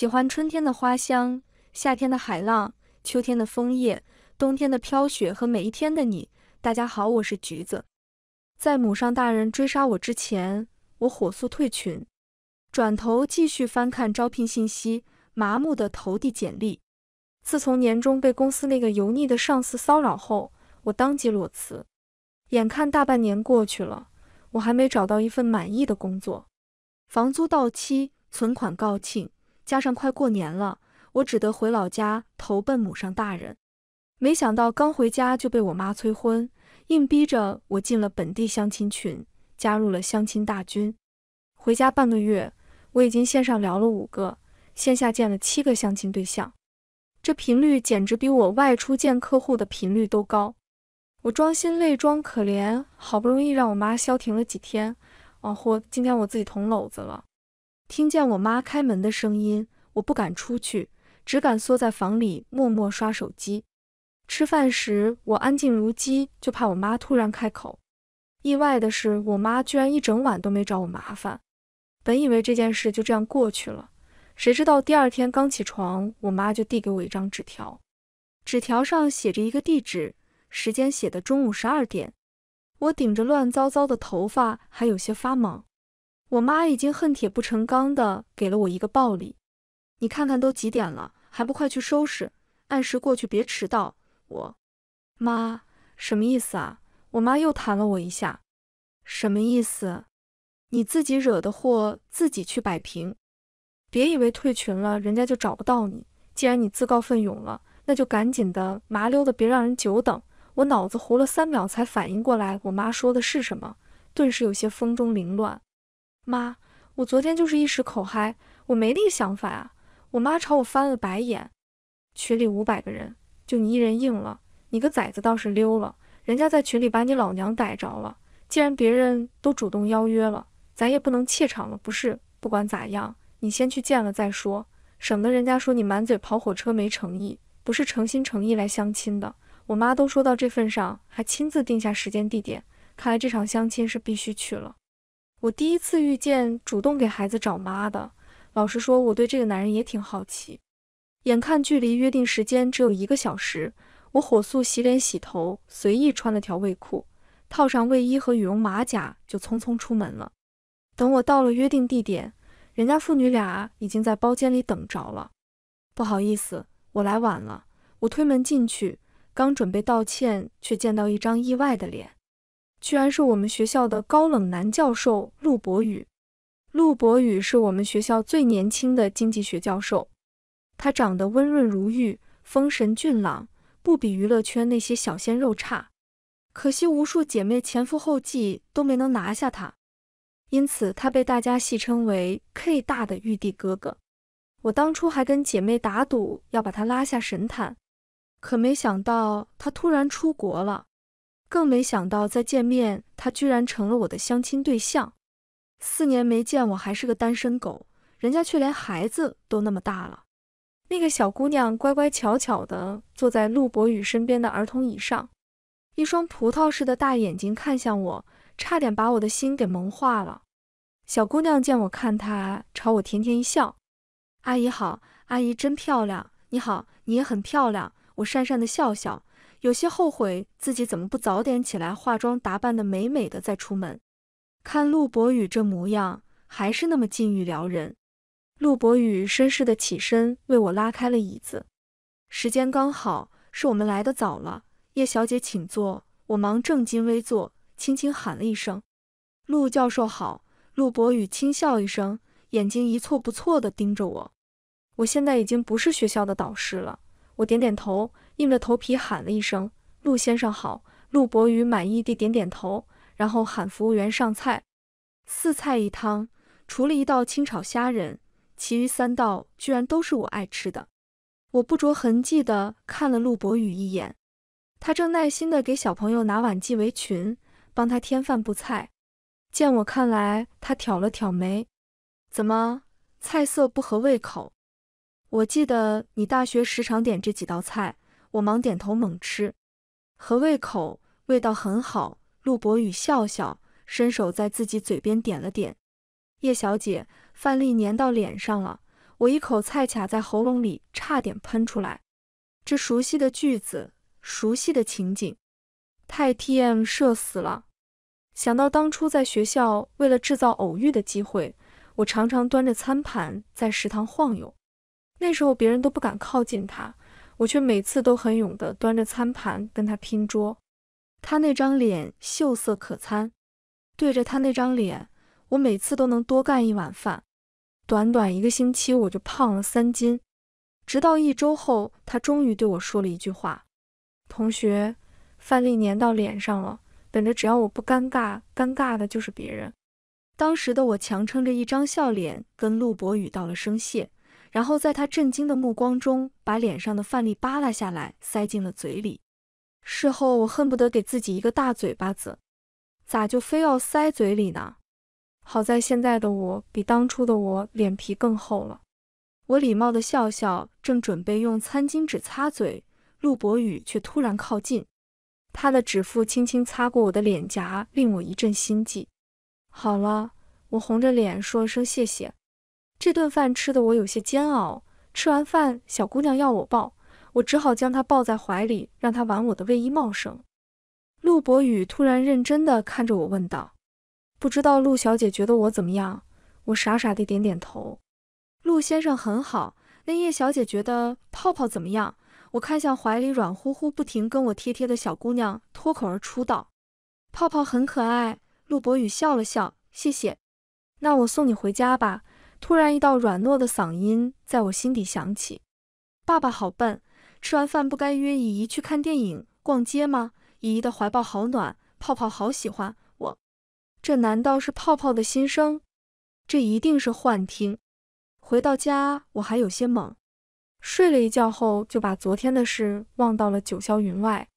喜欢春天的花香，夏天的海浪，秋天的枫叶，冬天的飘雪和每一天的你。大家好，我是橘子。在母上大人追杀我之前，我火速退群，转头继续翻看招聘信息，麻木地投递简历。自从年终被公司那个油腻的上司骚扰后，我当即裸辞。眼看大半年过去了，我还没找到一份满意的工作，房租到期，存款告罄。加上快过年了，我只得回老家投奔母上大人。没想到刚回家就被我妈催婚，硬逼着我进了本地相亲群，加入了相亲大军。回家半个月，我已经线上聊了五个，线下见了七个相亲对象，这频率简直比我外出见客户的频率都高。我装心累，装可怜，好不容易让我妈消停了几天。哦豁，今天我自己捅篓子了。听见我妈开门的声音，我不敢出去，只敢缩在房里默默刷手机。吃饭时，我安静如鸡，就怕我妈突然开口。意外的是，我妈居然一整晚都没找我麻烦。本以为这件事就这样过去了，谁知道第二天刚起床，我妈就递给我一张纸条，纸条上写着一个地址，时间写的中午十二点。我顶着乱糟糟的头发，还有些发懵。我妈已经恨铁不成钢的给了我一个暴力。你看看都几点了，还不快去收拾，按时过去别迟到。我妈什么意思啊？我妈又弹了我一下，什么意思？你自己惹的祸自己去摆平，别以为退群了人家就找不到你。既然你自告奋勇了，那就赶紧的麻溜的，别让人久等。我脑子糊了三秒才反应过来我妈说的是什么，顿时有些风中凌乱。妈，我昨天就是一时口嗨，我没那个想法啊。我妈朝我翻了白眼。群里五百个人，就你一人硬了，你个崽子倒是溜了，人家在群里把你老娘逮着了。既然别人都主动邀约了，咱也不能怯场了，不是？不管咋样，你先去见了再说，省得人家说你满嘴跑火车没诚意，不是诚心诚意来相亲的。我妈都说到这份上，还亲自定下时间地点，看来这场相亲是必须去了。我第一次遇见主动给孩子找妈的，老实说，我对这个男人也挺好奇。眼看距离约定时间只有一个小时，我火速洗脸洗头，随意穿了条卫裤，套上卫衣和羽绒马甲，就匆匆出门了。等我到了约定地点，人家父女俩已经在包间里等着了。不好意思，我来晚了。我推门进去，刚准备道歉，却见到一张意外的脸。居然是我们学校的高冷男教授陆博宇。陆博宇是我们学校最年轻的经济学教授，他长得温润如玉，风神俊朗，不比娱乐圈那些小鲜肉差。可惜无数姐妹前赴后继都没能拿下他，因此他被大家戏称为 “K 大的玉帝哥哥”。我当初还跟姐妹打赌要把他拉下神坛，可没想到他突然出国了。更没想到再见面，他居然成了我的相亲对象。四年没见，我还是个单身狗，人家却连孩子都那么大了。那个小姑娘乖乖巧巧的坐在陆博宇身边的儿童椅上，一双葡萄似的大眼睛看向我，差点把我的心给萌化了。小姑娘见我看她，朝我甜甜一笑：“阿姨好，阿姨真漂亮。你好，你也很漂亮。”我讪讪的笑笑。有些后悔自己怎么不早点起来化妆打扮的美美的再出门。看陆博宇这模样，还是那么禁欲撩人。陆博宇绅士的起身，为我拉开了椅子。时间刚好，是我们来的早了。叶小姐，请坐。我忙正襟危坐，轻轻喊了一声：“陆教授好。”陆博宇轻笑一声，眼睛一错不错的盯着我。我现在已经不是学校的导师了。我点点头。硬着头皮喊了一声“陆先生好”，陆博宇满意地点点头，然后喊服务员上菜。四菜一汤，除了一道清炒虾仁，其余三道居然都是我爱吃的。我不着痕迹地看了陆博宇一眼，他正耐心地给小朋友拿碗系围裙，帮他添饭布菜。见我看来，他挑了挑眉：“怎么菜色不合胃口？我记得你大学时常点这几道菜。”我忙点头，猛吃，合胃口，味道很好。陆博宇笑笑，伸手在自己嘴边点了点。叶小姐，饭粒粘到脸上了。我一口菜卡在喉咙里，差点喷出来。这熟悉的句子，熟悉的情景，太 T M 社死了。想到当初在学校为了制造偶遇的机会，我常常端着餐盘在食堂晃悠，那时候别人都不敢靠近他。我却每次都很勇的端着餐盘跟他拼桌，他那张脸秀色可餐，对着他那张脸，我每次都能多干一碗饭。短短一个星期，我就胖了三斤。直到一周后，他终于对我说了一句话：“同学，饭粒粘到脸上了，等着，只要我不尴尬，尴尬的就是别人。”当时的我强撑着一张笑脸，跟陆博宇道了声谢。然后在他震惊的目光中，把脸上的饭粒扒拉下来，塞进了嘴里。事后我恨不得给自己一个大嘴巴子，咋就非要塞嘴里呢？好在现在的我比当初的我脸皮更厚了。我礼貌地笑笑，正准备用餐巾纸擦嘴，陆博宇却突然靠近，他的指腹轻轻擦过我的脸颊，令我一阵心悸。好了，我红着脸说了声谢谢。这顿饭吃的我有些煎熬。吃完饭，小姑娘要我抱，我只好将她抱在怀里，让她玩我的卫衣帽绳。陆博宇突然认真地看着我，问道：“不知道陆小姐觉得我怎么样？”我傻傻地点点头。陆先生很好。那叶小姐觉得泡泡怎么样？我看向怀里软乎乎、不停跟我贴贴的小姑娘，脱口而出道：“泡泡很可爱。”陆博宇笑了笑，谢谢。那我送你回家吧。突然，一道软糯的嗓音在我心底响起：“爸爸好笨，吃完饭不该约姨姨去看电影、逛街吗？”姨姨的怀抱好暖，泡泡好喜欢我。这难道是泡泡的心声？这一定是幻听。回到家，我还有些懵。睡了一觉后，就把昨天的事忘到了九霄云外。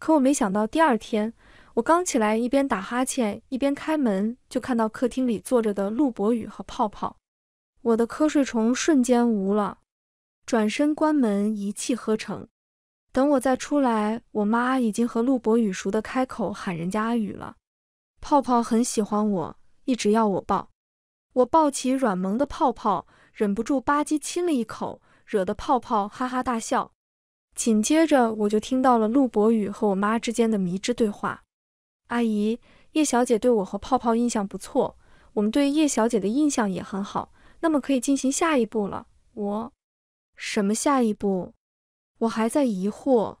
可我没想到，第二天我刚起来，一边打哈欠一边开门，就看到客厅里坐着的陆博宇和泡泡。我的瞌睡虫瞬间无了，转身关门一气呵成。等我再出来，我妈已经和陆博宇熟的开口喊人家阿宇了。泡泡很喜欢我，一直要我抱。我抱起软萌的泡泡，忍不住吧唧亲了一口，惹得泡泡哈哈大笑。紧接着我就听到了陆博宇和我妈之间的迷之对话：“阿姨，叶小姐对我和泡泡印象不错，我们对叶小姐的印象也很好。”那么可以进行下一步了。我什么下一步？我还在疑惑。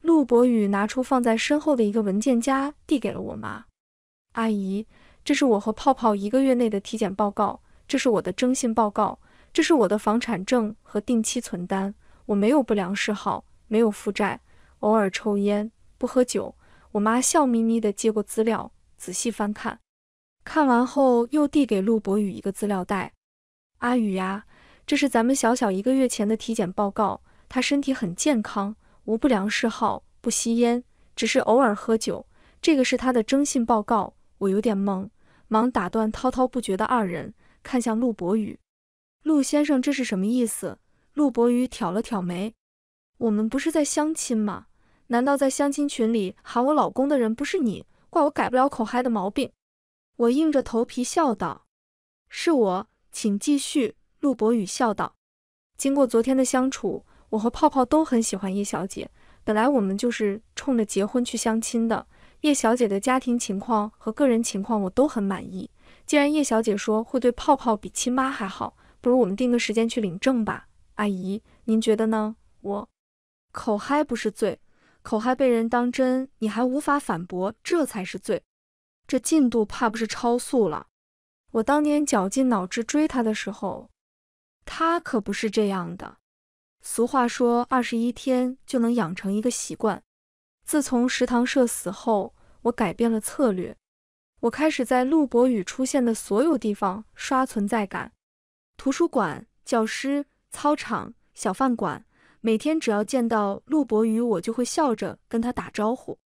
陆博宇拿出放在身后的一个文件夹，递给了我妈。阿姨，这是我和泡泡一个月内的体检报告，这是我的征信报告，这是我的房产证和定期存单。我没有不良嗜好，没有负债，偶尔抽烟，不喝酒。我妈笑眯眯的接过资料，仔细翻看，看完后又递给陆博宇一个资料袋。阿宇呀，这是咱们小小一个月前的体检报告，他身体很健康，无不良嗜好，不吸烟，只是偶尔喝酒。这个是他的征信报告，我有点懵，忙打断滔滔不绝的二人，看向陆博宇，陆先生，这是什么意思？陆博宇挑了挑眉，我们不是在相亲吗？难道在相亲群里喊我老公的人不是你？怪我改不了口嗨的毛病。我硬着头皮笑道，是我。请继续，陆博宇笑道。经过昨天的相处，我和泡泡都很喜欢叶小姐。本来我们就是冲着结婚去相亲的，叶小姐的家庭情况和个人情况我都很满意。既然叶小姐说会对泡泡比亲妈还好，不如我们定个时间去领证吧。阿姨，您觉得呢？我口嗨不是罪，口嗨被人当真，你还无法反驳，这才是罪。这进度怕不是超速了？我当年绞尽脑汁追他的时候，他可不是这样的。俗话说，二十一天就能养成一个习惯。自从食堂社死后，我改变了策略。我开始在陆博宇出现的所有地方刷存在感：图书馆、教师、操场、小饭馆。每天只要见到陆博宇，我就会笑着跟他打招呼，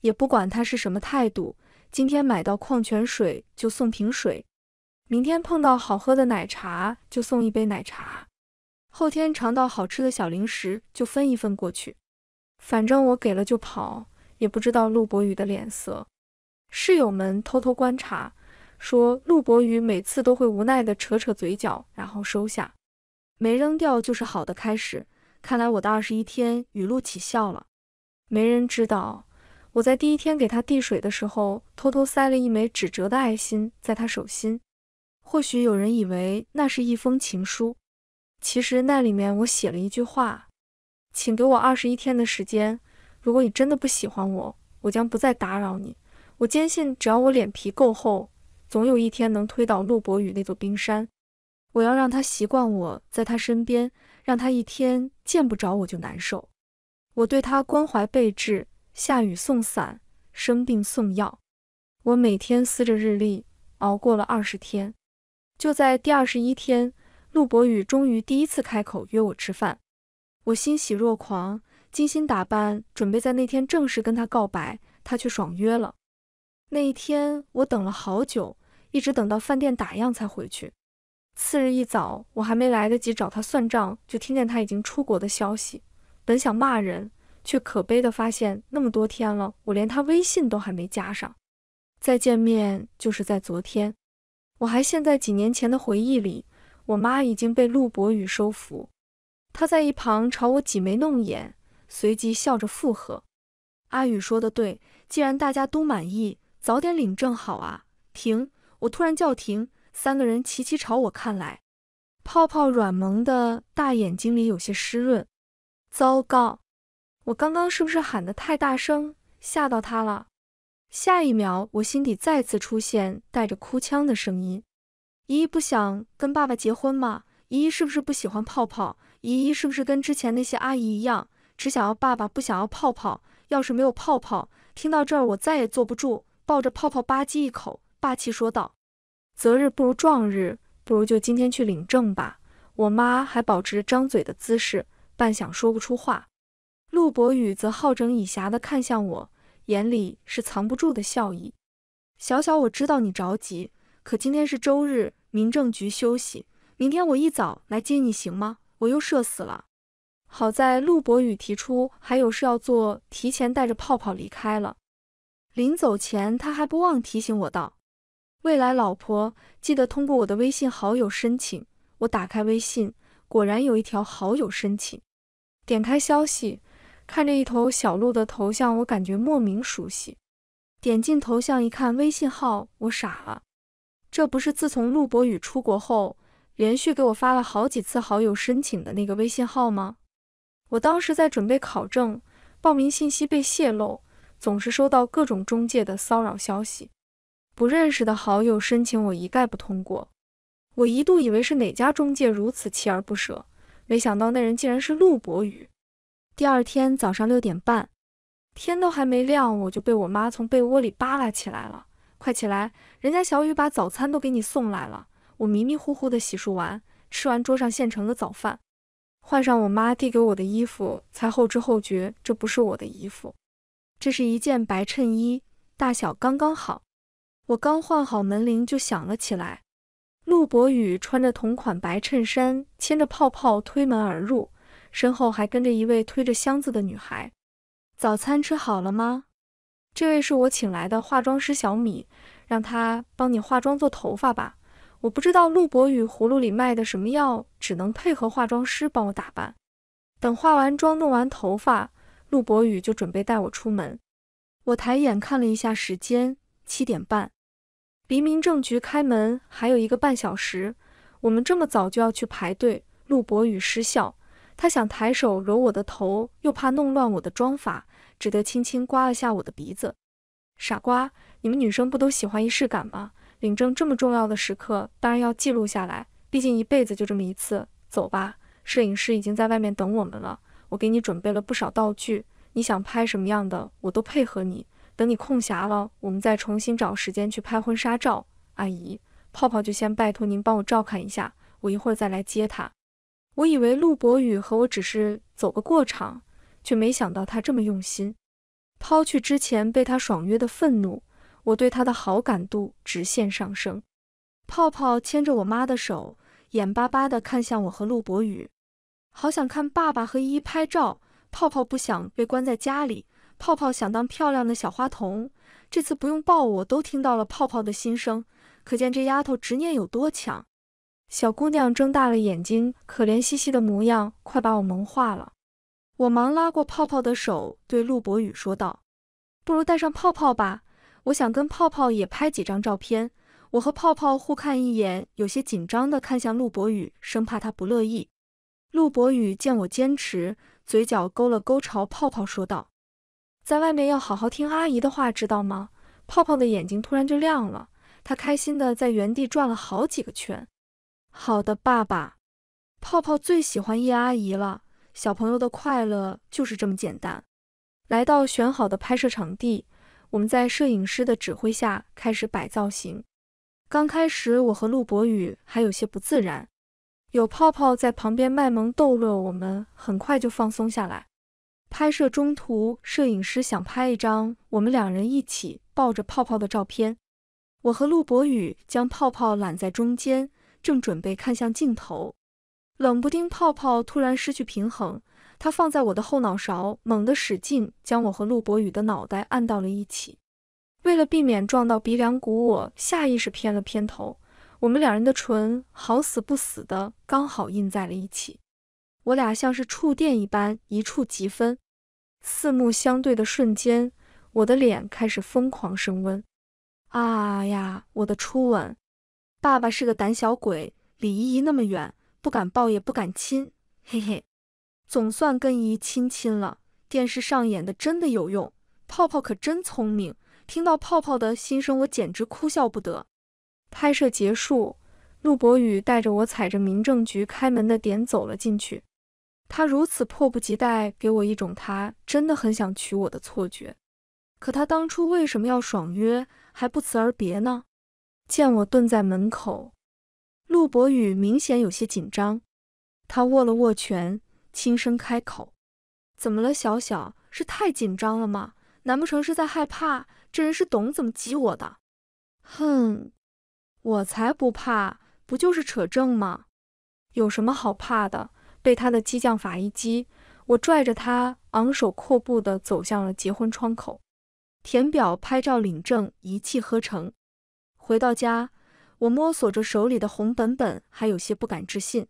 也不管他是什么态度。今天买到矿泉水，就送瓶水。明天碰到好喝的奶茶就送一杯奶茶，后天尝到好吃的小零食就分一份过去。反正我给了就跑，也不知道陆博宇的脸色。室友们偷偷观察，说陆博宇每次都会无奈的扯扯嘴角，然后收下，没扔掉就是好的开始。看来我的二十一天雨露起效了。没人知道，我在第一天给他递水的时候，偷偷塞了一枚纸折的爱心在他手心。或许有人以为那是一封情书，其实那里面我写了一句话：“请给我二十一天的时间，如果你真的不喜欢我，我将不再打扰你。我坚信，只要我脸皮够厚，总有一天能推倒陆博宇那座冰山。我要让他习惯我在他身边，让他一天见不着我就难受。我对他关怀备至，下雨送伞，生病送药。我每天撕着日历，熬过了二十天。”就在第二十一天，陆博宇终于第一次开口约我吃饭，我欣喜若狂，精心打扮，准备在那天正式跟他告白。他却爽约了。那一天我等了好久，一直等到饭店打烊才回去。次日一早，我还没来得及找他算账，就听见他已经出国的消息。本想骂人，却可悲的发现，那么多天了，我连他微信都还没加上。再见面就是在昨天。我还陷在几年前的回忆里，我妈已经被陆博宇收服，他在一旁朝我挤眉弄眼，随即笑着附和：“阿宇说的对，既然大家都满意，早点领证好啊。”停，我突然叫停，三个人齐齐朝我看来，泡泡软萌的大眼睛里有些湿润。糟糕，我刚刚是不是喊得太大声，吓到他了？下一秒，我心底再次出现带着哭腔的声音：“姨姨不想跟爸爸结婚吗？姨姨是不是不喜欢泡泡？姨姨是不是跟之前那些阿姨一样，只想要爸爸，不想要泡泡？要是没有泡泡……”听到这儿，我再也坐不住，抱着泡泡吧唧一口，霸气说道：“择日不如撞日，不如就今天去领证吧。”我妈还保持着张嘴的姿势，半晌说不出话。陆博宇则好整以暇地看向我。眼里是藏不住的笑意。小小，我知道你着急，可今天是周日，民政局休息，明天我一早来接你，行吗？我又社死了。好在陆博宇提出还有事要做，提前带着泡泡离开了。临走前，他还不忘提醒我道：“未来老婆，记得通过我的微信好友申请。”我打开微信，果然有一条好友申请，点开消息。看着一头小鹿的头像，我感觉莫名熟悉。点进头像一看，微信号，我傻了。这不是自从陆博宇出国后，连续给我发了好几次好友申请的那个微信号吗？我当时在准备考证，报名信息被泄露，总是收到各种中介的骚扰消息。不认识的好友申请我一概不通过。我一度以为是哪家中介如此锲而不舍，没想到那人竟然是陆博宇。第二天早上六点半，天都还没亮，我就被我妈从被窝里扒拉起来了。快起来，人家小雨把早餐都给你送来了。我迷迷糊糊的洗漱完，吃完桌上现成的早饭，换上我妈递给我的衣服，才后知后觉这不是我的衣服，这是一件白衬衣，大小刚刚好。我刚换好，门铃就响了起来。陆博宇穿着同款白衬衫，牵着泡泡推门而入。身后还跟着一位推着箱子的女孩。早餐吃好了吗？这位是我请来的化妆师小米，让她帮你化妆做头发吧。我不知道陆博宇葫芦里卖的什么药，只能配合化妆师帮我打扮。等化完妆弄完头发，陆博宇就准备带我出门。我抬眼看了一下时间，七点半，离民政局开门还有一个半小时。我们这么早就要去排队？陆博宇失笑。他想抬手揉我的头，又怕弄乱我的妆发，只得轻轻刮了下我的鼻子。傻瓜，你们女生不都喜欢仪式感吗？领证这么重要的时刻，当然要记录下来，毕竟一辈子就这么一次。走吧，摄影师已经在外面等我们了。我给你准备了不少道具，你想拍什么样的，我都配合你。等你空暇了，我们再重新找时间去拍婚纱照。阿姨，泡泡就先拜托您帮我照看一下，我一会儿再来接他。我以为陆博宇和我只是走个过场，却没想到他这么用心。抛去之前被他爽约的愤怒，我对他的好感度直线上升。泡泡牵着我妈的手，眼巴巴地看向我和陆博宇，好想看爸爸和依依拍照。泡泡不想被关在家里，泡泡想当漂亮的小花童。这次不用抱，我都听到了泡泡的心声，可见这丫头执念有多强。小姑娘睁大了眼睛，可怜兮兮的模样，快把我萌化了。我忙拉过泡泡的手，对陆博宇说道：“不如带上泡泡吧，我想跟泡泡也拍几张照片。”我和泡泡互看一眼，有些紧张地看向陆博宇，生怕他不乐意。陆博宇见我坚持，嘴角勾了勾，朝泡泡说道：“在外面要好好听阿姨的话，知道吗？”泡泡的眼睛突然就亮了，他开心地在原地转了好几个圈。好的，爸爸，泡泡最喜欢叶阿姨了。小朋友的快乐就是这么简单。来到选好的拍摄场地，我们在摄影师的指挥下开始摆造型。刚开始，我和陆博宇还有些不自然，有泡泡在旁边卖萌逗乐，我们很快就放松下来。拍摄中途，摄影师想拍一张我们两人一起抱着泡泡的照片，我和陆博宇将泡泡揽在中间。正准备看向镜头，冷不丁，泡泡突然失去平衡，他放在我的后脑勺，猛地使劲将我和陆博宇的脑袋按到了一起。为了避免撞到鼻梁骨，我下意识偏了偏头，我们两人的唇好死不死的刚好印在了一起，我俩像是触电一般，一触即分。四目相对的瞬间，我的脸开始疯狂升温。啊呀，我的初吻！爸爸是个胆小鬼，离姨姨那么远，不敢抱也不敢亲，嘿嘿，总算跟姨亲亲了。电视上演的真的有用，泡泡可真聪明。听到泡泡的心声，我简直哭笑不得。拍摄结束，陆博宇带着我踩着民政局开门的点走了进去。他如此迫不及待，给我一种他真的很想娶我的错觉。可他当初为什么要爽约，还不辞而别呢？见我蹲在门口，陆博宇明显有些紧张，他握了握拳，轻声开口：“怎么了，小小？是太紧张了吗？难不成是在害怕？这人是懂怎么激我的。”哼，我才不怕，不就是扯证吗？有什么好怕的？被他的激将法一激，我拽着他，昂首阔步的走向了结婚窗口，填表、拍照、领证，一气呵成。回到家，我摸索着手里的红本本，还有些不敢置信。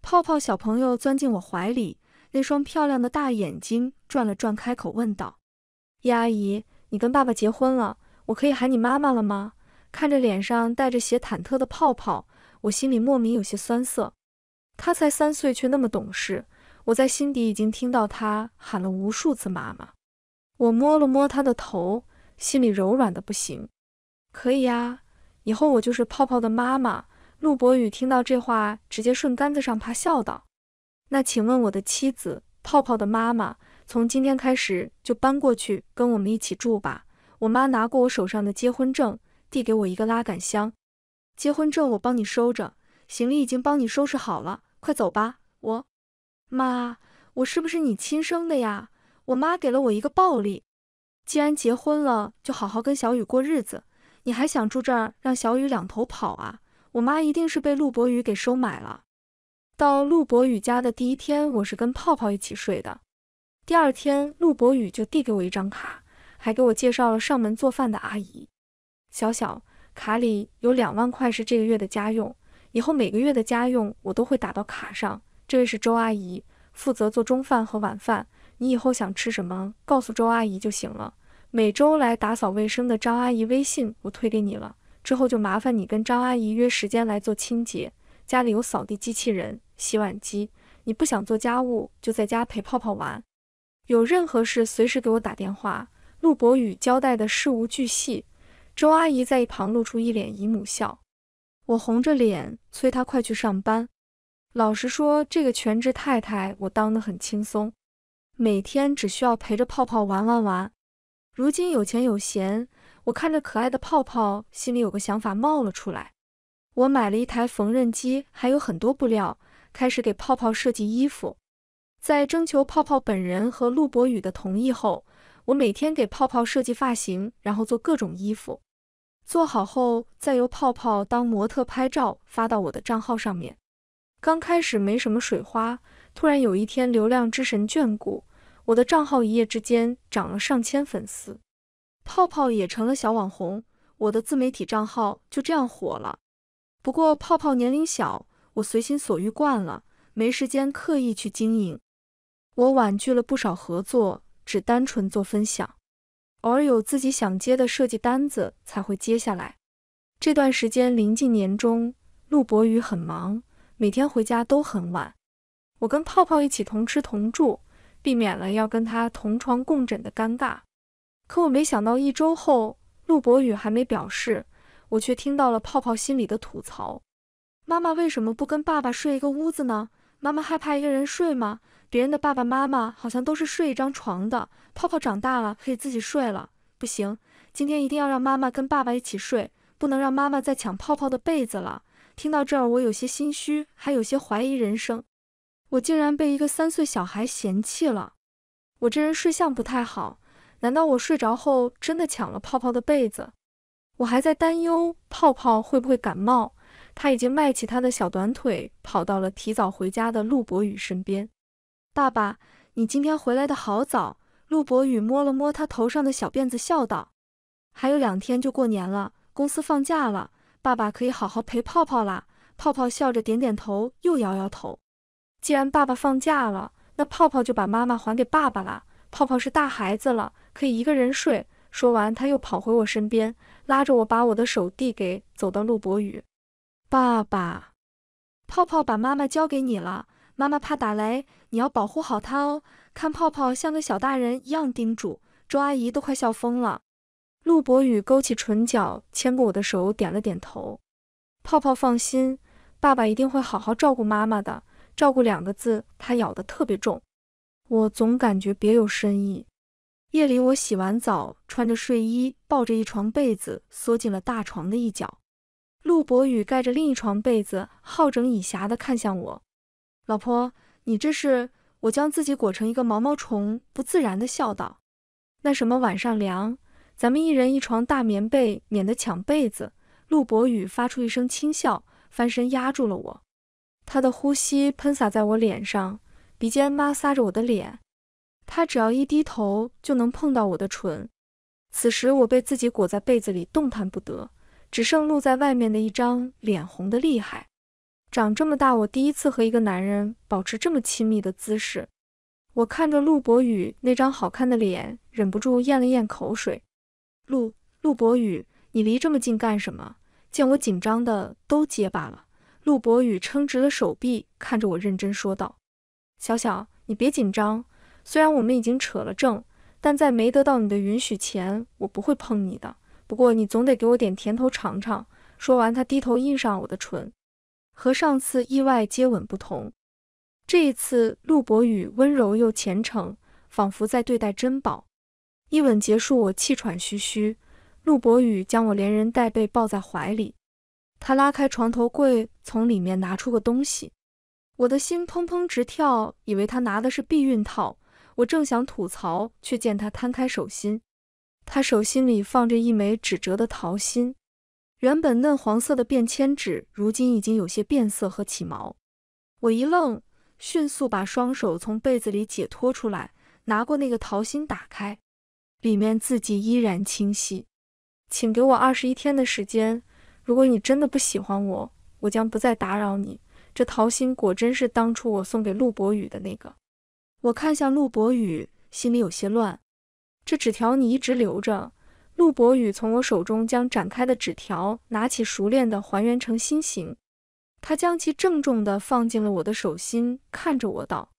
泡泡小朋友钻进我怀里，那双漂亮的大眼睛转了转，开口问道：“叶阿姨，你跟爸爸结婚了，我可以喊你妈妈了吗？”看着脸上带着些忐忑的泡泡，我心里莫名有些酸涩。他才三岁，却那么懂事。我在心底已经听到他喊了无数次“妈妈”。我摸了摸他的头，心里柔软的不行。可以呀，以后我就是泡泡的妈妈。陆博宇听到这话，直接顺杆子上爬，笑道：“那请问我的妻子，泡泡的妈妈，从今天开始就搬过去跟我们一起住吧。”我妈拿过我手上的结婚证，递给我一个拉杆箱：“结婚证我帮你收着，行李已经帮你收拾好了，快走吧。”我妈，我是不是你亲生的呀？我妈给了我一个暴力：“既然结婚了，就好好跟小雨过日子。”你还想住这儿，让小雨两头跑啊？我妈一定是被陆博宇给收买了。到陆博宇家的第一天，我是跟泡泡一起睡的。第二天，陆博宇就递给我一张卡，还给我介绍了上门做饭的阿姨。小小，卡里有两万块是这个月的家用，以后每个月的家用我都会打到卡上。这位是周阿姨，负责做中饭和晚饭。你以后想吃什么，告诉周阿姨就行了。每周来打扫卫生的张阿姨微信我推给你了，之后就麻烦你跟张阿姨约时间来做清洁。家里有扫地机器人、洗碗机，你不想做家务就在家陪泡泡玩。有任何事随时给我打电话。陆博宇交代的事无巨细。周阿姨在一旁露出一脸姨母笑，我红着脸催她快去上班。老实说，这个全职太太我当得很轻松，每天只需要陪着泡泡玩玩玩。如今有钱有闲，我看着可爱的泡泡，心里有个想法冒了出来。我买了一台缝纫机，还有很多布料，开始给泡泡设计衣服。在征求泡泡本人和陆博宇的同意后，我每天给泡泡设计发型，然后做各种衣服。做好后，再由泡泡当模特拍照发到我的账号上面。刚开始没什么水花，突然有一天，流量之神眷顾。我的账号一夜之间涨了上千粉丝，泡泡也成了小网红，我的自媒体账号就这样火了。不过泡泡年龄小，我随心所欲惯了，没时间刻意去经营。我婉拒了不少合作，只单纯做分享，偶尔有自己想接的设计单子才会接下来。这段时间临近年终，陆博宇很忙，每天回家都很晚，我跟泡泡一起同吃同住。避免了要跟他同床共枕的尴尬，可我没想到一周后，陆博宇还没表示，我却听到了泡泡心里的吐槽：“妈妈为什么不跟爸爸睡一个屋子呢？妈妈害怕一个人睡吗？别人的爸爸妈妈好像都是睡一张床的。泡泡长大了可以自己睡了，不行，今天一定要让妈妈跟爸爸一起睡，不能让妈妈再抢泡泡的被子了。”听到这儿，我有些心虚，还有些怀疑人生。我竟然被一个三岁小孩嫌弃了，我这人睡相不太好，难道我睡着后真的抢了泡泡的被子？我还在担忧泡泡会不会感冒，他已经迈起他的小短腿，跑到了提早回家的陆博宇身边。爸爸，你今天回来的好早。陆博宇摸了摸他头上的小辫子，笑道：“还有两天就过年了，公司放假了，爸爸可以好好陪泡泡啦。”泡泡笑着点点头，又摇摇头。既然爸爸放假了，那泡泡就把妈妈还给爸爸了。泡泡是大孩子了，可以一个人睡。说完，他又跑回我身边，拉着我把我的手递给。走到陆博宇，爸爸，泡泡把妈妈交给你了。妈妈怕打雷，你要保护好她哦。看泡泡像个小大人一样叮嘱。周阿姨都快笑疯了。陆博宇勾起唇角，牵过我的手，点了点头。泡泡放心，爸爸一定会好好照顾妈妈的。照顾两个字，他咬得特别重，我总感觉别有深意。夜里，我洗完澡，穿着睡衣，抱着一床被子，缩进了大床的一角。陆博宇盖着另一床被子，好整以暇地看向我：“老婆，你这是……”我将自己裹成一个毛毛虫，不自然地笑道：“那什么，晚上凉，咱们一人一床大棉被，免得抢被子。”陆博宇发出一声轻笑，翻身压住了我。他的呼吸喷洒在我脸上，鼻尖摩挲着我的脸。他只要一低头，就能碰到我的唇。此时我被自己裹在被子里，动弹不得，只剩露在外面的一张脸，红的厉害。长这么大，我第一次和一个男人保持这么亲密的姿势。我看着陆博宇那张好看的脸，忍不住咽了咽口水。陆陆博宇，你离这么近干什么？见我紧张的都结巴了。陆博宇撑直了手臂，看着我认真说道：“小小，你别紧张。虽然我们已经扯了证，但在没得到你的允许前，我不会碰你的。不过你总得给我点甜头尝尝。”说完，他低头印上我的唇。和上次意外接吻不同，这一次陆博宇温柔又虔诚，仿佛在对待珍宝。一吻结束，我气喘吁吁。陆博宇将我连人带被抱在怀里。他拉开床头柜，从里面拿出个东西，我的心砰砰直跳，以为他拿的是避孕套。我正想吐槽，却见他摊开手心，他手心里放着一枚纸折的桃心，原本嫩黄色的便签纸，如今已经有些变色和起毛。我一愣，迅速把双手从被子里解脱出来，拿过那个桃心，打开，里面字迹依然清晰，请给我二十一天的时间。如果你真的不喜欢我，我将不再打扰你。这桃心果真是当初我送给陆博宇的那个。我看向陆博宇，心里有些乱。这纸条你一直留着。陆博宇从我手中将展开的纸条拿起，熟练地还原成心形，他将其郑重地放进了我的手心，看着我道：“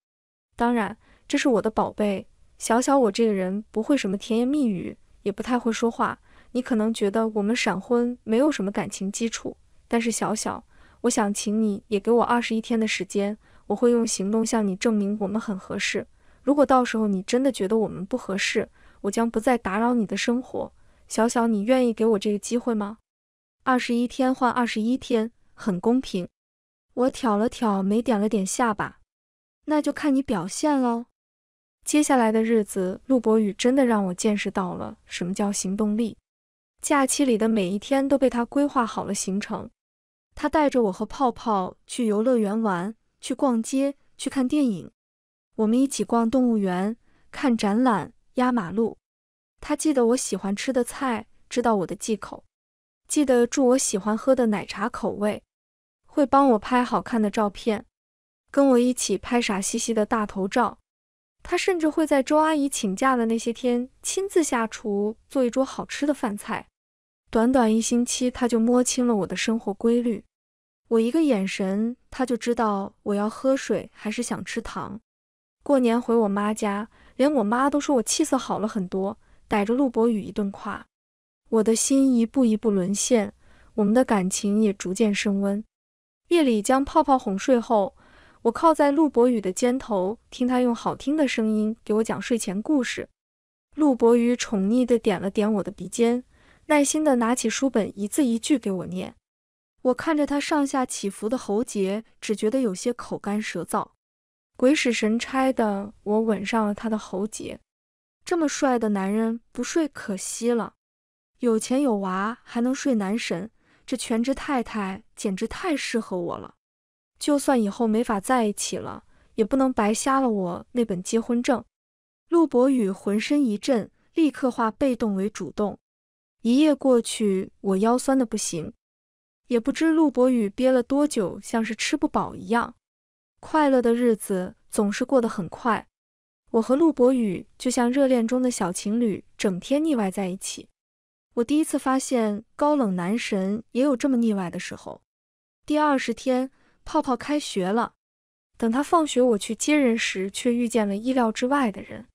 当然，这是我的宝贝。小小我这个人不会什么甜言蜜语，也不太会说话。”你可能觉得我们闪婚没有什么感情基础，但是小小，我想请你也给我二十一天的时间，我会用行动向你证明我们很合适。如果到时候你真的觉得我们不合适，我将不再打扰你的生活。小小，你愿意给我这个机会吗？二十一天换二十一天，很公平。我挑了挑眉，点了点下巴。那就看你表现喽。接下来的日子，陆博宇真的让我见识到了什么叫行动力。假期里的每一天都被他规划好了行程。他带着我和泡泡去游乐园玩，去逛街，去看电影。我们一起逛动物园、看展览、压马路。他记得我喜欢吃的菜，知道我的忌口，记得住我喜欢喝的奶茶口味，会帮我拍好看的照片，跟我一起拍傻兮兮的大头照。他甚至会在周阿姨请假的那些天，亲自下厨做一桌好吃的饭菜。短短一星期，他就摸清了我的生活规律。我一个眼神，他就知道我要喝水还是想吃糖。过年回我妈家，连我妈都说我气色好了很多，逮着陆博宇一顿夸。我的心一步一步沦陷，我们的感情也逐渐升温。夜里将泡泡哄睡后，我靠在陆博宇的肩头，听他用好听的声音给我讲睡前故事。陆博宇宠溺的点了点我的鼻尖。耐心地拿起书本，一字一句给我念。我看着他上下起伏的喉结，只觉得有些口干舌燥。鬼使神差的，我吻上了他的喉结。这么帅的男人不睡可惜了。有钱有娃还能睡男神，这全职太太简直太适合我了。就算以后没法在一起了，也不能白瞎了我那本结婚证。陆博宇浑身一震，立刻化被动为主动。一夜过去，我腰酸的不行，也不知陆博宇憋了多久，像是吃不饱一样。快乐的日子总是过得很快，我和陆博宇就像热恋中的小情侣，整天腻歪在一起。我第一次发现高冷男神也有这么腻歪的时候。第二十天，泡泡开学了，等他放学我去接人时，却遇见了意料之外的人。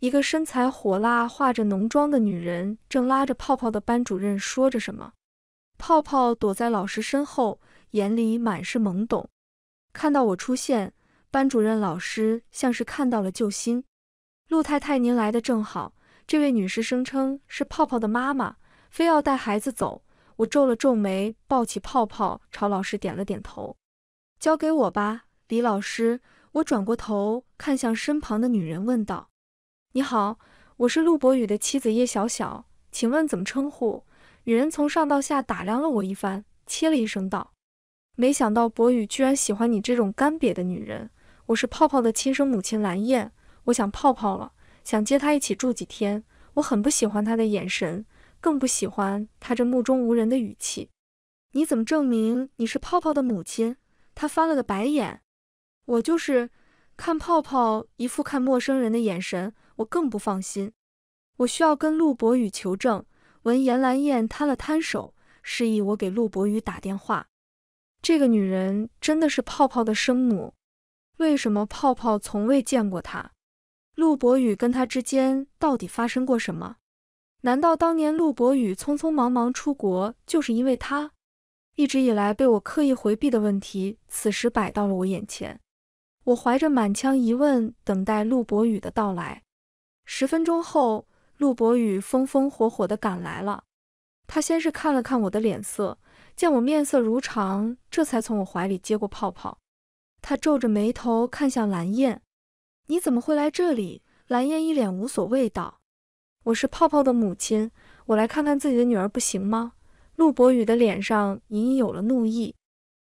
一个身材火辣、化着浓妆的女人正拉着泡泡的班主任说着什么，泡泡躲在老师身后，眼里满是懵懂。看到我出现，班主任老师像是看到了救星。陆太太，您来的正好。这位女士声称是泡泡的妈妈，非要带孩子走。我皱了皱眉，抱起泡泡，朝老师点了点头：“交给我吧，李老师。”我转过头看向身旁的女人，问道。你好，我是陆博宇的妻子叶小小，请问怎么称呼？女人从上到下打量了我一番，切了一声道：“没想到博宇居然喜欢你这种干瘪的女人。”我是泡泡的亲生母亲蓝燕，我想泡泡了，想接她一起住几天。我很不喜欢她的眼神，更不喜欢她这目中无人的语气。你怎么证明你是泡泡的母亲？她翻了个白眼。我就是看泡泡一副看陌生人的眼神。我更不放心，我需要跟陆博宇求证。闻言兰燕摊了摊手，示意我给陆博宇打电话。这个女人真的是泡泡的生母？为什么泡泡从未见过她？陆博宇跟她之间到底发生过什么？难道当年陆博宇匆匆忙忙出国，就是因为她？一直以来被我刻意回避的问题，此时摆到了我眼前。我怀着满腔疑问，等待陆博宇的到来。十分钟后，陆博宇风风火火地赶来了。他先是看了看我的脸色，见我面色如常，这才从我怀里接过泡泡。他皱着眉头看向蓝燕：“你怎么会来这里？”蓝燕一脸无所谓道：“我是泡泡的母亲，我来看看自己的女儿，不行吗？”陆博宇的脸上隐隐有了怒意：“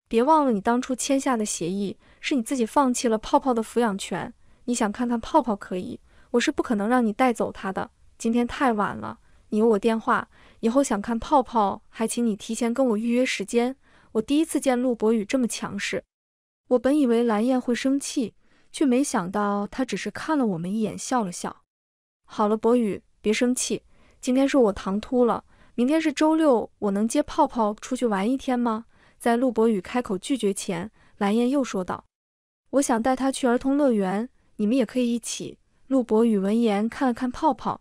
别忘了你当初签下的协议，是你自己放弃了泡泡的抚养权。你想看看泡泡，可以。”我是不可能让你带走他的。今天太晚了，你有我电话，以后想看泡泡还请你提前跟我预约时间。我第一次见陆博宇这么强势。我本以为蓝燕会生气，却没想到他只是看了我们一眼，笑了笑。好了，博宇，别生气，今天是我唐突了。明天是周六，我能接泡泡出去玩一天吗？在陆博宇开口拒绝前，蓝燕又说道：“我想带他去儿童乐园，你们也可以一起。”陆博宇闻言看了看泡泡，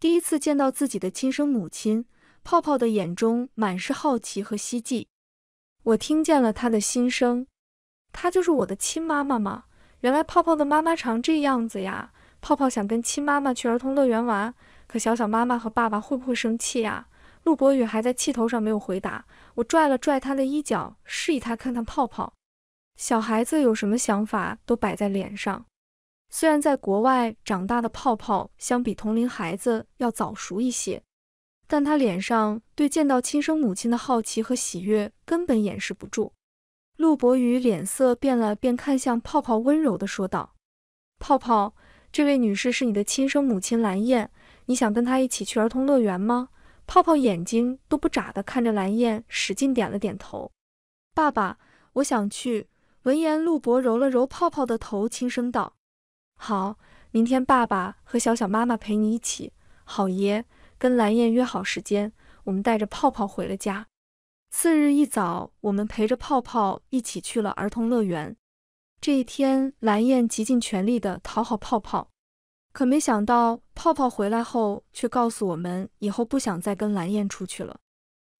第一次见到自己的亲生母亲，泡泡的眼中满是好奇和希冀。我听见了他的心声，她就是我的亲妈妈吗？原来泡泡的妈妈长这样子呀！泡泡想跟亲妈妈去儿童乐园玩，可小小妈妈和爸爸会不会生气呀？陆博宇还在气头上，没有回答。我拽了拽他的衣角，示意他看看泡泡。小孩子有什么想法都摆在脸上。虽然在国外长大的泡泡相比同龄孩子要早熟一些，但他脸上对见到亲生母亲的好奇和喜悦根本掩饰不住。陆博宇脸色变了，便看向泡泡，温柔的说道：“泡泡，这位女士是你的亲生母亲蓝燕，你想跟她一起去儿童乐园吗？”泡泡眼睛都不眨的看着蓝燕，使劲点了点头。爸爸，我想去。闻言，陆博揉了揉泡泡的头，轻声道。好，明天爸爸和小小妈妈陪你一起。好爷跟蓝燕约好时间，我们带着泡泡回了家。次日一早，我们陪着泡泡一起去了儿童乐园。这一天，蓝燕极尽全力的讨好泡泡，可没想到泡泡回来后却告诉我们，以后不想再跟蓝燕出去了。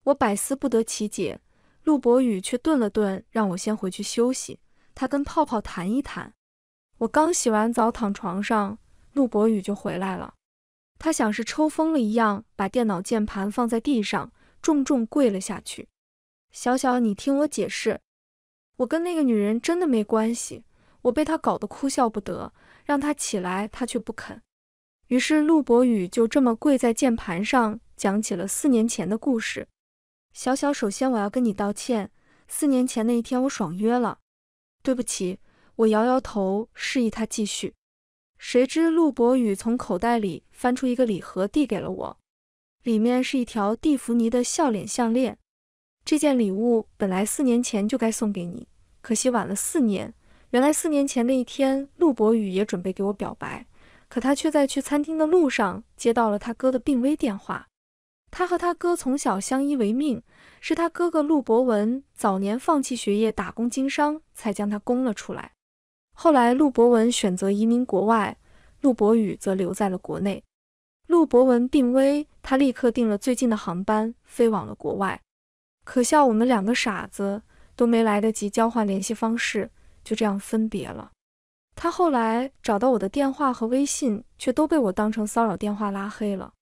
我百思不得其解，陆博宇却顿了顿，让我先回去休息，他跟泡泡谈一谈。我刚洗完澡，躺床上，陆博宇就回来了。他像是抽风了一样，把电脑键盘放在地上，重重跪了下去。小小，你听我解释，我跟那个女人真的没关系。我被她搞得哭笑不得，让她起来，她却不肯。于是陆博宇就这么跪在键盘上，讲起了四年前的故事。小小，首先我要跟你道歉。四年前那一天，我爽约了，对不起。我摇摇头，示意他继续。谁知陆博宇从口袋里翻出一个礼盒，递给了我，里面是一条蒂芙尼的笑脸项链。这件礼物本来四年前就该送给你，可惜晚了四年。原来四年前的一天，陆博宇也准备给我表白，可他却在去餐厅的路上接到了他哥的病危电话。他和他哥从小相依为命，是他哥哥陆博文早年放弃学业打工经商，才将他供了出来。后来，陆博文选择移民国外，陆博宇则留在了国内。陆博文病危，他立刻订了最近的航班，飞往了国外。可笑，我们两个傻子都没来得及交换联系方式，就这样分别了。他后来找到我的电话和微信，却都被我当成骚扰电话拉黑了。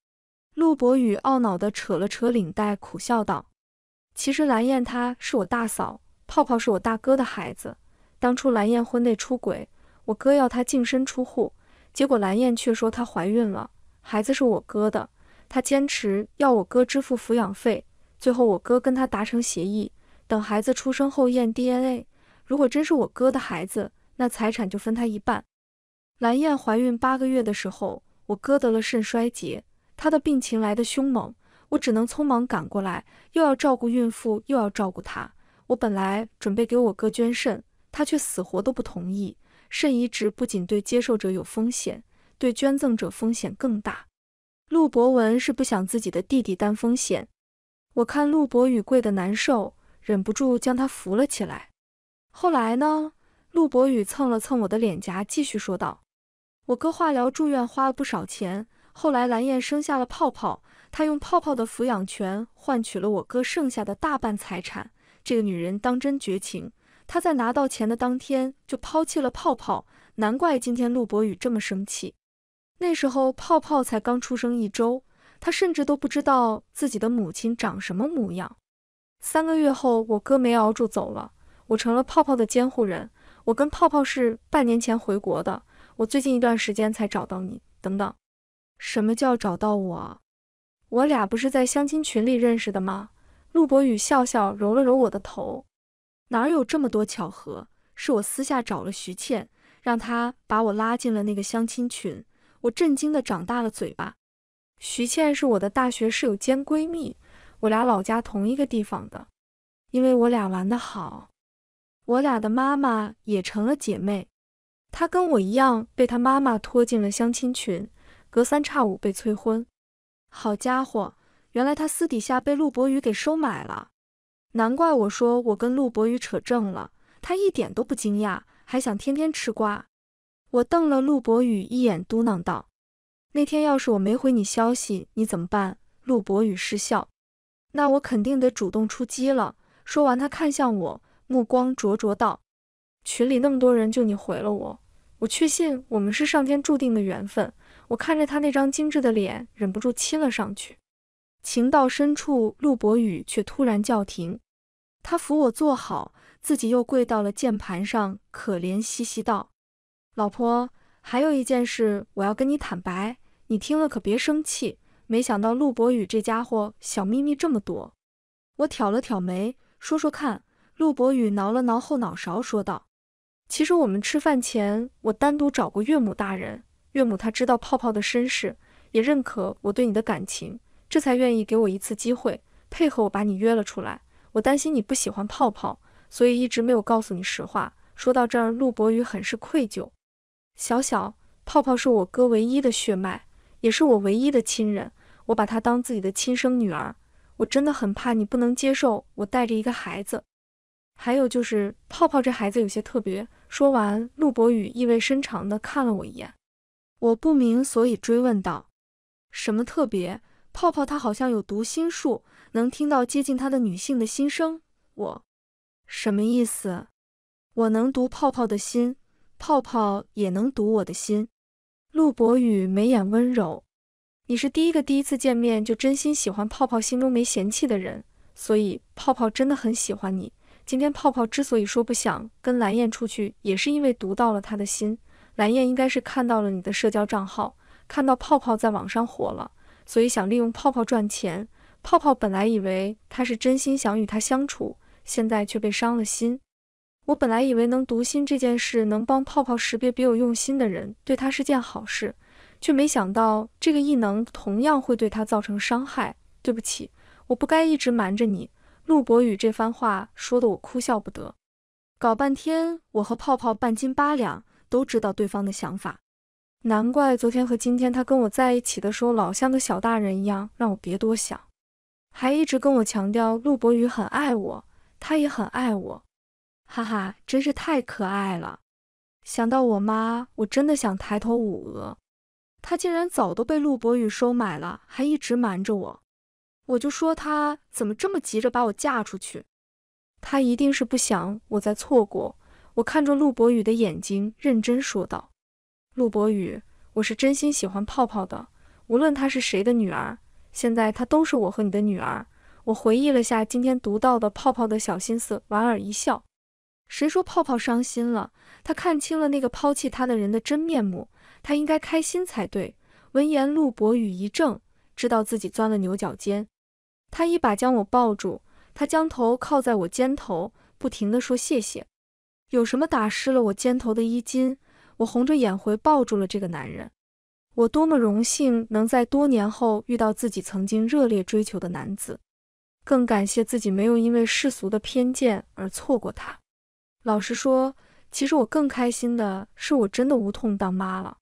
陆博宇懊恼地扯了扯领带，苦笑道：“其实蓝燕她是我大嫂，泡泡是我大哥的孩子。”当初蓝燕婚内出轨，我哥要她净身出户，结果蓝燕却说她怀孕了，孩子是我哥的，她坚持要我哥支付抚养费。最后我哥跟她达成协议，等孩子出生后验 DNA，如果真是我哥的孩子，那财产就分她一半。蓝燕怀孕八个月的时候，我哥得了肾衰竭，他的病情来得凶猛，我只能匆忙赶过来，又要照顾孕妇，又要照顾他。我本来准备给我哥捐肾。他却死活都不同意，肾移植不仅对接受者有风险，对捐赠者风险更大。陆博文是不想自己的弟弟担风险。我看陆博宇跪得难受，忍不住将他扶了起来。后来呢？陆博宇蹭了蹭我的脸颊，继续说道：“我哥化疗住院花了不少钱，后来蓝燕生下了泡泡，他用泡泡的抚养权换取了我哥剩下的大半财产。这个女人当真绝情。”他在拿到钱的当天就抛弃了泡泡，难怪今天陆博宇这么生气。那时候泡泡才刚出生一周，他甚至都不知道自己的母亲长什么模样。三个月后，我哥没熬住走了，我成了泡泡的监护人。我跟泡泡是半年前回国的，我最近一段时间才找到你。等等，什么叫找到我？我俩不是在相亲群里认识的吗？陆博宇笑笑，揉了揉我的头。哪有这么多巧合？是我私下找了徐倩，让她把我拉进了那个相亲群。我震惊的长大了嘴巴。徐倩是我的大学室友兼闺蜜，我俩老家同一个地方的，因为我俩玩的好，我俩的妈妈也成了姐妹。她跟我一样被她妈妈拖进了相亲群，隔三差五被催婚。好家伙，原来她私底下被陆博宇给收买了。难怪我说我跟陆博宇扯正了，他一点都不惊讶，还想天天吃瓜。我瞪了陆博宇一眼，嘟囔道：“那天要是我没回你消息，你怎么办？”陆博宇失笑：“那我肯定得主动出击了。”说完，他看向我，目光灼灼道：“群里那么多人，就你回了我，我确信我们是上天注定的缘分。”我看着他那张精致的脸，忍不住亲了上去。情到深处，陆博宇却突然叫停。他扶我坐好，自己又跪到了键盘上，可怜兮兮道：“老婆，还有一件事我要跟你坦白，你听了可别生气。”没想到陆博宇这家伙小秘密这么多。我挑了挑眉，说说看。陆博宇挠了挠后脑勺，说道：“其实我们吃饭前，我单独找过岳母大人。岳母她知道泡泡的身世，也认可我对你的感情，这才愿意给我一次机会，配合我把你约了出来。”我担心你不喜欢泡泡，所以一直没有告诉你实话。说到这儿，陆博宇很是愧疚。小小泡泡是我哥唯一的血脉，也是我唯一的亲人，我把她当自己的亲生女儿。我真的很怕你不能接受我带着一个孩子。还有就是泡泡这孩子有些特别。说完，陆博宇意味深长地看了我一眼。我不明所以，追问道：什么特别？泡泡他好像有读心术，能听到接近他的女性的心声。我什么意思？我能读泡泡的心，泡泡也能读我的心。陆博宇眉眼温柔，你是第一个第一次见面就真心喜欢泡泡，心中没嫌弃的人，所以泡泡真的很喜欢你。今天泡泡之所以说不想跟蓝燕出去，也是因为读到了他的心。蓝燕应该是看到了你的社交账号，看到泡泡在网上火了。所以想利用泡泡赚钱。泡泡本来以为他是真心想与他相处，现在却被伤了心。我本来以为能读心这件事能帮泡泡识别别有用心的人，对他是件好事，却没想到这个异能同样会对他造成伤害。对不起，我不该一直瞒着你。陆博宇这番话说得我哭笑不得。搞半天，我和泡泡半斤八两，都知道对方的想法。难怪昨天和今天他跟我在一起的时候，老像个小大人一样，让我别多想，还一直跟我强调陆博宇很爱我，他也很爱我，哈哈，真是太可爱了。想到我妈，我真的想抬头捂额，她竟然早都被陆博宇收买了，还一直瞒着我。我就说她怎么这么急着把我嫁出去，她一定是不想我再错过。我看着陆博宇的眼睛，认真说道。陆博宇，我是真心喜欢泡泡的，无论她是谁的女儿，现在她都是我和你的女儿。我回忆了下今天读到的泡泡的小心思，莞尔一笑。谁说泡泡伤心了？她看清了那个抛弃她的人的真面目，她应该开心才对。闻言，陆博宇一怔，知道自己钻了牛角尖，他一把将我抱住，他将头靠在我肩头，不停地说谢谢。有什么打湿了我肩头的衣襟？我红着眼回抱住了这个男人，我多么荣幸能在多年后遇到自己曾经热烈追求的男子，更感谢自己没有因为世俗的偏见而错过他。老实说，其实我更开心的是，我真的无痛当妈了。